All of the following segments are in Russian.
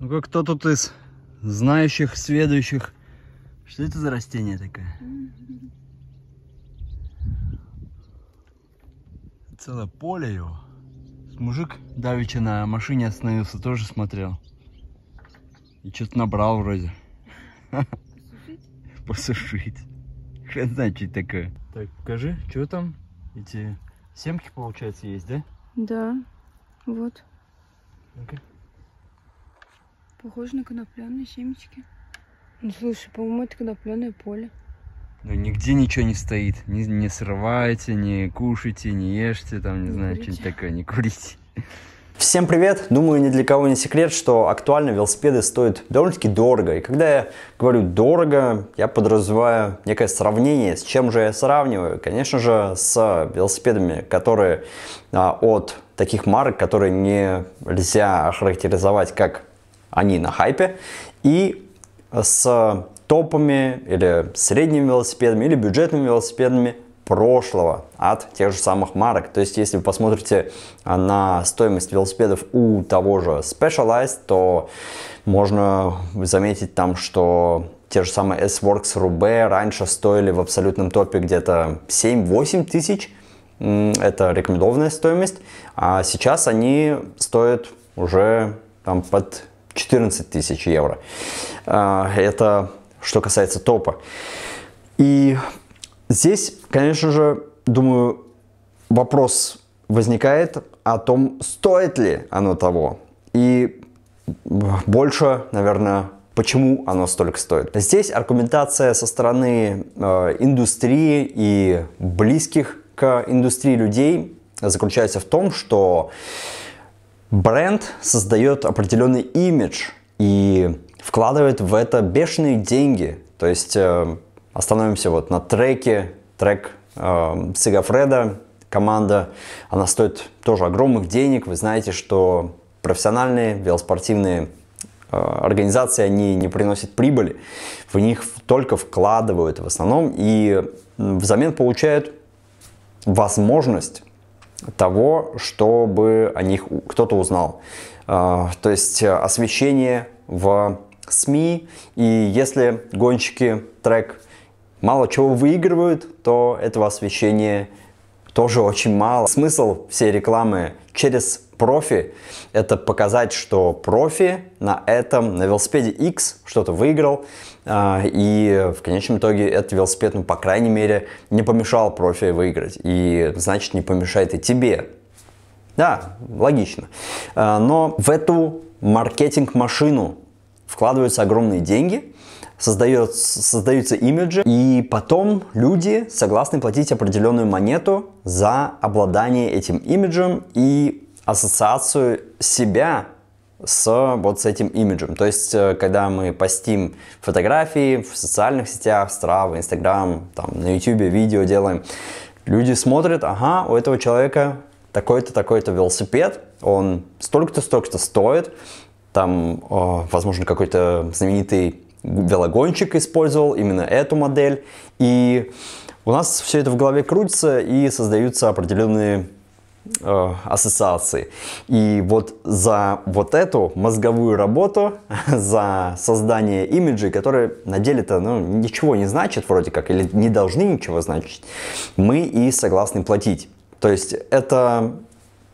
Ну как кто тут из знающих, следующих. Что это за растение такое? Целое поле его. Мужик давича на машине остановился, тоже смотрел. И что-то набрал вроде. Посушить? Посушить. Хрен знает, что это такое. Так, покажи, что там? Эти семки, получается, есть, да? Да, вот. Okay. Похоже на конопляные семечки. Ну слушай, по-моему, это конопляное поле. Ну нигде ничего не стоит. Не, не срывайте, не кушайте, не ешьте, там, не, не знаю, что-нибудь такое, не курите. Всем привет! Думаю, ни для кого не секрет, что актуально велосипеды стоят довольно-таки дорого. И когда я говорю «дорого», я подразумеваю некое сравнение. С чем же я сравниваю? Конечно же, с велосипедами, которые а, от таких марок, которые нельзя охарактеризовать как они на хайпе, и с топами или средними велосипедами или бюджетными велосипедами прошлого от тех же самых марок. То есть, если вы посмотрите а, на стоимость велосипедов у того же Specialized, то можно заметить там, что те же самые S-Works Rube раньше стоили в абсолютном топе где-то 7-8 тысяч. Это рекомендованная стоимость. А сейчас они стоят уже там под 14 тысяч евро. А, это что касается топа. И здесь, конечно же, думаю, вопрос возникает о том, стоит ли оно того. И больше, наверное, почему оно столько стоит. Здесь аргументация со стороны э, индустрии и близких к индустрии людей заключается в том, что Бренд создает определенный имидж и вкладывает в это бешеные деньги. То есть э, остановимся вот на треке, трек э, Сигафреда, команда, она стоит тоже огромных денег. Вы знаете, что профессиональные велоспортивные э, организации, они не приносят прибыли, в них только вкладывают в основном и взамен получают возможность того, чтобы о них кто-то узнал. А, то есть э, освещение в СМИ, и если гонщики трек мало чего выигрывают, то этого освещения тоже очень мало. Смысл всей рекламы через профи. Это показать, что профи на этом, на велосипеде X что-то выиграл. А, и в конечном итоге этот велосипед, ну, по крайней мере, не помешал профи выиграть. И значит, не помешает и тебе. Да, логично. А, но в эту маркетинг-машину вкладываются огромные деньги – создает, создаются имиджи, и потом люди согласны платить определенную монету за обладание этим имиджем и ассоциацию себя с вот с этим имиджем. То есть, э, когда мы постим фотографии в социальных сетях, Strava, Instagram, там, на YouTube видео делаем, люди смотрят, ага, у этого человека такой-то, такой-то велосипед, он столько-то, столько-то стоит, там, э, возможно, какой-то знаменитый велогонщик использовал именно эту модель. И у нас все это в голове крутится и создаются определенные э, ассоциации. И вот за вот эту мозговую работу, за создание имиджей, которые на деле-то ну, ничего не значат вроде как, или не должны ничего значить, мы и согласны платить. То есть это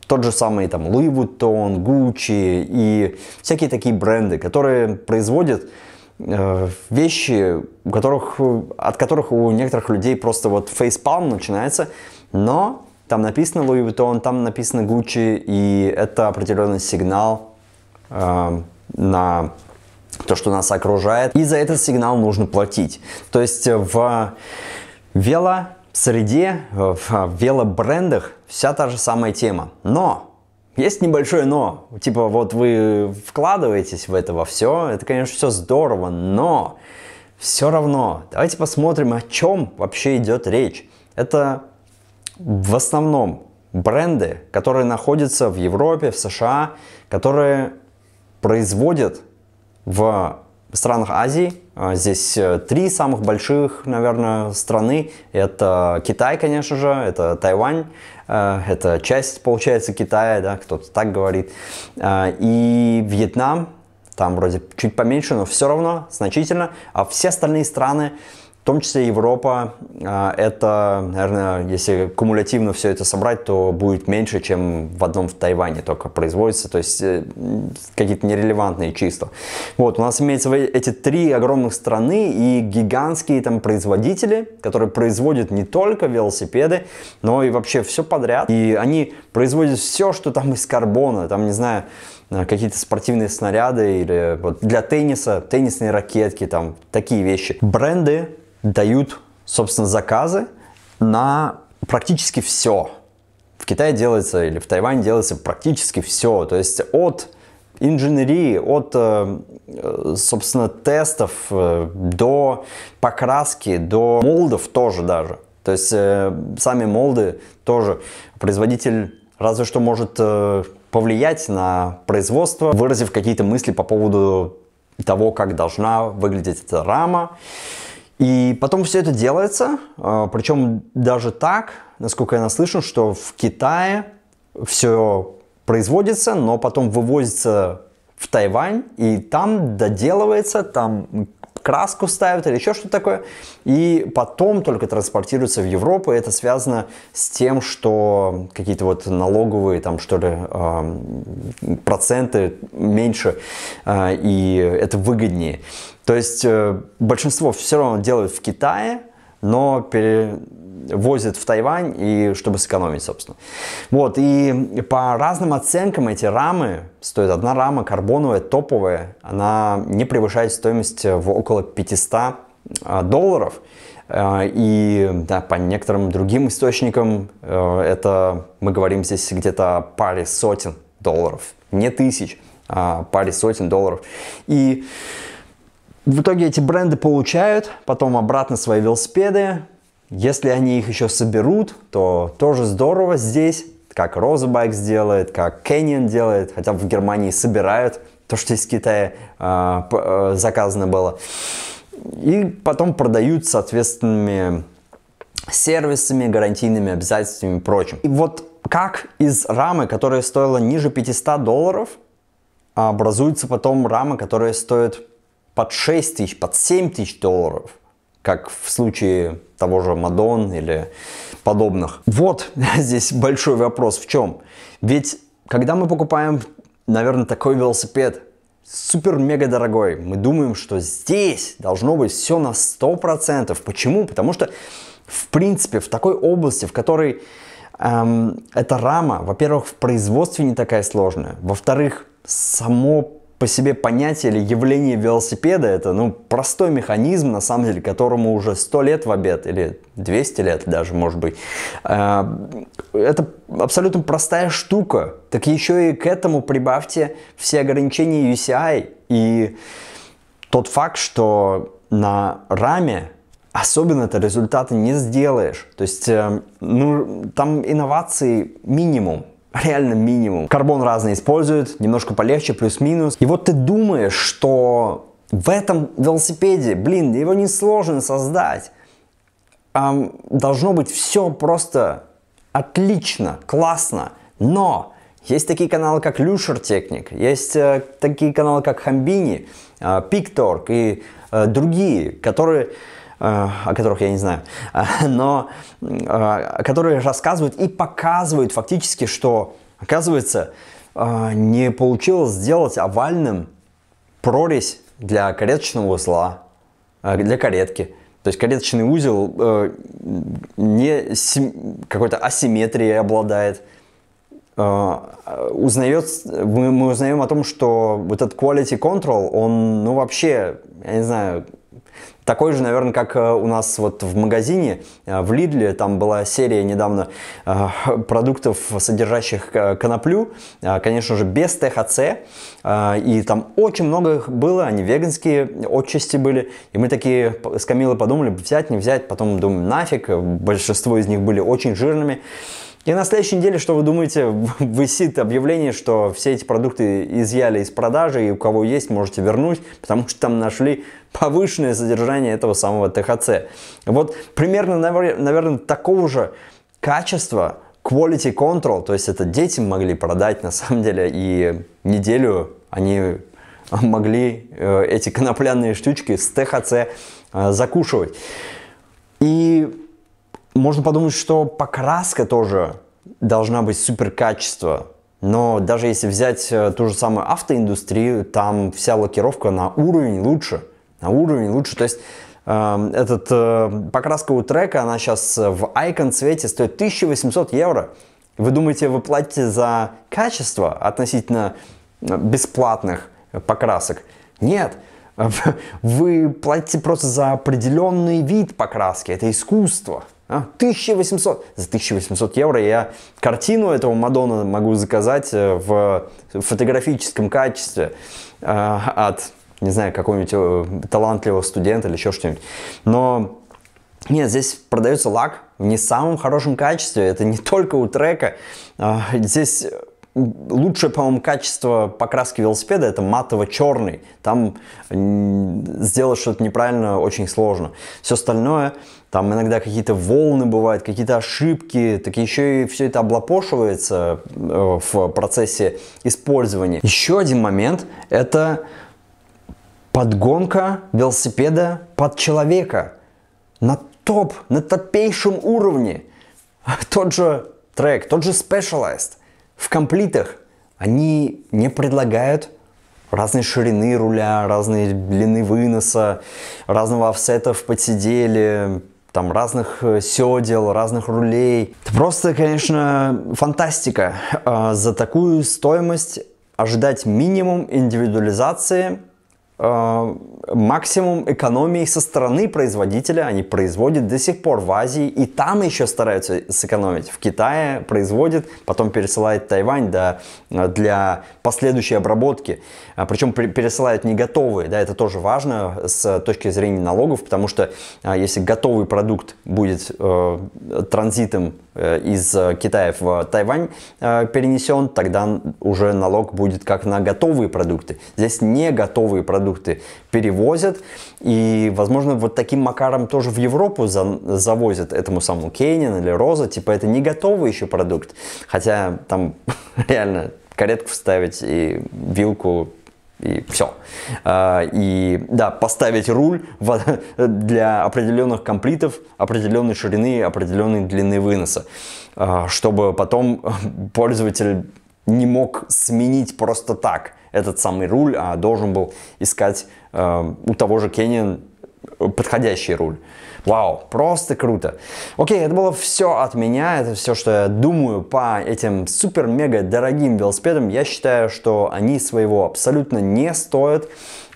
тот же самый там Louis Vuitton, Gucci и всякие такие бренды, которые производят Э, вещи, у которых, от которых у некоторых людей просто вот фейспалм начинается, но там написано Louis Vuitton, там написано Gucci, и это определенный сигнал э, на то, что нас окружает, и за этот сигнал нужно платить. То есть в вело среде, в вело брендах вся та же самая тема, но есть небольшое но. Типа вот вы вкладываетесь в это во все, это, конечно, все здорово, но все равно давайте посмотрим, о чем вообще идет речь. Это в основном бренды, которые находятся в Европе, в США, которые производят в странах Азии. А, здесь э, три самых больших, наверное, страны. Это Китай, конечно же, это Тайвань, а, это часть, получается, Китая, да, кто-то так говорит. А, и Вьетнам, там вроде чуть поменьше, но все равно значительно. А все остальные страны, в том числе Европа, а, это, наверное, если кумулятивно все это собрать, то будет меньше, чем в одном в Тайване только производится, то есть э, какие-то нерелевантные числа. Вот, у нас имеются эти три огромных страны и гигантские там производители, которые производят не только велосипеды, но и вообще все подряд. И они производят все, что там из карбона, там, не знаю, Э, какие-то спортивные снаряды или вот для тенниса, теннисные ракетки, там такие вещи. Бренды дают, собственно, заказы на практически все. В Китае делается или в Тайване делается практически все. То есть от инженерии, от, э, собственно, тестов э, до покраски, до молдов тоже даже. То есть сами молды тоже производитель разве что может повлиять на производство, выразив какие-то мысли по поводу того, как должна выглядеть эта рама. И потом все это делается, а, причем даже так, насколько я наслышан, что в Китае все производится, но потом вывозится в Тайвань, и там доделывается, там краску ставят или еще что-то такое, и потом только транспортируется в Европу, и это связано с тем, что какие-то вот налоговые там что ли проценты меньше, а, и это выгоднее. То есть э, большинство все равно делают в Китае, но перевозят в Тайвань, и чтобы сэкономить, собственно. Вот, и по разным оценкам эти рамы, стоят одна рама карбоновая, топовая, она не превышает стоимость в около 500 а, долларов. А, и да, по некоторым другим источникам а, это мы говорим здесь где-то о паре сотен долларов, не тысяч, а паре сотен долларов. И в итоге эти бренды получают потом обратно свои велосипеды. Если они их еще соберут, то тоже здорово здесь, как Розабайк сделает, как Canyon делает, хотя в Германии собирают то, что из Китая э, заказано было. И потом продают соответственными сервисами, гарантийными обязательствами и прочим. И вот как из рамы, которая стоила ниже 500 долларов, а образуется потом рама, которая стоит под 6 тысяч, под 7 тысяч долларов, как в случае того же Мадон или подобных. Вот здесь большой вопрос в чем. Ведь когда мы покупаем, наверное, такой велосипед, супер-мега дорогой, мы думаем, что здесь должно быть все на 100%. Почему? Потому что, в принципе, в такой области, в которой эм, эта рама, во-первых, в производстве не такая сложная, во-вторых, само по себе понятие или явление велосипеда это ну, простой механизм, на самом деле, которому уже 100 лет в обед или 200 лет даже, может быть. А, это абсолютно простая штука. Так еще и к этому прибавьте все ограничения UCI и тот факт, что на раме особенно это результаты не сделаешь. То есть э, ну, там инноваций минимум реально минимум. Карбон разный используют, немножко полегче, плюс-минус. И вот ты думаешь, что в этом велосипеде, блин, его несложно создать. Эм, должно быть все просто отлично, классно, но есть такие каналы, как Люшер Техник, есть э, такие каналы, как Хамбини, э, и э, другие, которые Э, о которых я не знаю, но э, которые рассказывают и показывают фактически, что, оказывается, э, не получилось сделать овальным прорезь для кареточного узла, для каретки. То есть кареточный узел не какой-то асимметрией обладает. узнает, мы, мы узнаем о том, что вот этот quality control, он, ну вообще, я не знаю, такой же, наверное, как э, у нас вот в магазине, э, в Лидле, там была серия недавно э, продуктов, содержащих коноплю, конечно же, без ТХЦ, и там очень много их было, они веганские отчасти были, и мы такие с Камилой подумали, взять, не взять, потом думаем, нафиг, большинство из них были очень жирными, и на следующей неделе, что вы думаете, висит объявление, что все эти продукты изъяли из продажи, и у кого есть, можете вернуть, потому что там нашли повышенное содержание этого самого ТХЦ. Вот примерно, наверное, такого же качества quality control, то есть это дети могли продать на самом деле, и неделю они могли э, эти конопляные штучки с ТХЦ э, закушивать. И можно подумать, что покраска тоже должна быть супер качество. Но даже если взять э, ту же самую автоиндустрию, там вся лакировка на уровень лучше. На уровень лучше. То есть э, этот, э, покраска у трека, она сейчас э, в Icon цвете стоит 1800 евро. Вы думаете, вы платите за качество относительно э, бесплатных покрасок? Нет. Вы платите просто за определенный вид покраски. Это искусство. А, 1800. За 1800 евро я картину этого Мадонна могу заказать э, в фотографическом качестве э, от, не знаю, какого-нибудь э, талантливого студента или еще что-нибудь. Но нет, здесь продается лак в не самом хорошем качестве. Это не только у трека. А, здесь лучшее, по-моему, качество покраски велосипеда это матово-черный. Там сделать что-то неправильно очень сложно. Все остальное, там иногда какие-то волны бывают, какие-то ошибки, так еще и все это облапошивается э, в процессе использования. Еще один момент – это подгонка велосипеда под человека на топ, на топейшем уровне. Тот же трек, тот же Specialized – в комплитах они не предлагают разной ширины руля, разной длины выноса, разного офсета в подсиделе, там разных э, седел, разных рулей. Это просто, конечно, фантастика. А, за такую стоимость ожидать минимум индивидуализации а, максимум экономии со стороны производителя они производят до сих пор в Азии, и там еще стараются сэкономить. В Китае производят, потом пересылают Тайвань да, для последующей обработки. А, причем пересылают не готовые, да, это тоже важно с точки зрения налогов, потому что а, если готовый продукт будет э, транзитом э, из Китая в Тайвань э, перенесен, тогда уже налог будет как на готовые продукты. Здесь не готовые продукты переводятся привозят. И, возможно, вот таким макаром тоже в Европу за, завозят этому самому Кейнин или Роза. Типа это не готовый еще продукт. Хотя там реально каретку вставить и вилку и все. А, и да, поставить руль для определенных комплитов, определенной ширины, определенной длины выноса, а, чтобы потом пользователь не мог сменить просто так этот самый руль, а должен был искать э, у того же Кенни подходящий руль. Вау, просто круто. Окей, это было все от меня, это все, что я думаю по этим супер-мега дорогим велосипедам. Я считаю, что они своего абсолютно не стоят.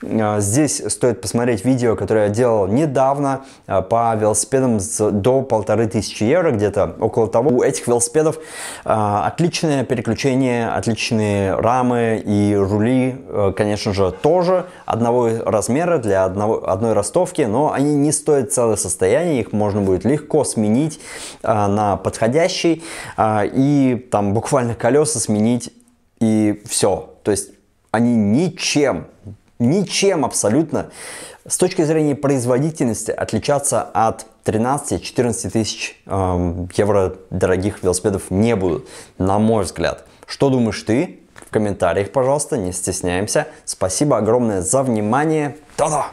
А, здесь стоит посмотреть видео, которое я делал недавно а, по велосипедам до полторы тысячи евро, где-то около того. У этих велосипедов а, отличное переключение, отличные рамы и рули, конечно же, тоже одного размера для одного, одной ростовки, но они не стоят целое состояние состоянии, их можно будет легко сменить а, на подходящий а, и там буквально колеса сменить и все. То есть они ничем, ничем абсолютно с точки зрения производительности отличаться от 13-14 тысяч эм, евро дорогих велосипедов не будут, на мой взгляд. Что думаешь ты? В комментариях, пожалуйста, не стесняемся. Спасибо огромное за внимание. Та-да!